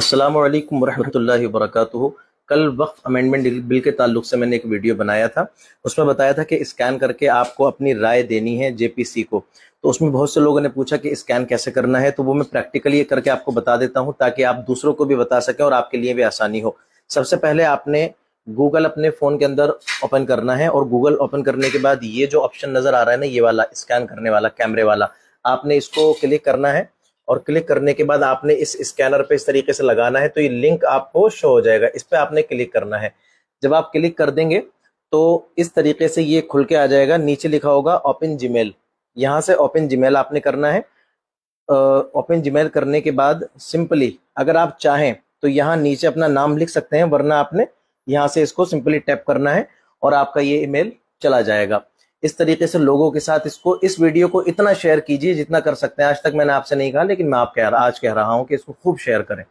अस्सलाम वालेकुम वरहमतुल्लाहि वबरकातुहू कल वक्फ अमेंडमेंट बिल के ताल्लुक से मैंने एक वीडियो बनाया था उसमें बताया था कि स्कैन करके आपको अपनी राय देनी है जेपीसी को तो उसमें बहुत से लोगों ने पूछा कि स्कैन कैसे करना है तो वो मैं प्रैक्टिकली ये करके आपको बता देता हूँ ताकि आप दूसरों को भी बता सकें और आपके लिए भी आसानी हो सबसे पहले आपने गूगल अपने फ़ोन के अंदर ओपन करना है और गूगल ओपन करने के बाद ये जो ऑप्शन नज़र आ रहा है ना ये वाला स्कैन करने वाला कैमरे वाला आपने इसको क्लिक करना है और क्लिक करने के बाद आपने इस स्कैनर पे इस तरीके से लगाना है तो ये लिंक आपको शो हो जाएगा इस पर आपने क्लिक करना है जब आप क्लिक कर देंगे तो इस तरीके से ये खुल के आ जाएगा नीचे लिखा होगा ओपन जीमेल यहाँ से ओपन जीमेल आपने करना है ओपन जीमेल करने के बाद सिंपली अगर आप चाहें तो यहाँ नीचे अपना नाम लिख सकते हैं वरना आपने यहाँ से इसको सिंपली टैप करना है और आपका ये ईमेल चला जाएगा इस तरीके से लोगों के साथ इसको इस वीडियो को इतना शेयर कीजिए जितना कर सकते हैं आज तक मैंने आपसे नहीं कहा लेकिन मैं आप कह रहा आज कह रहा हूं कि इसको खूब शेयर करें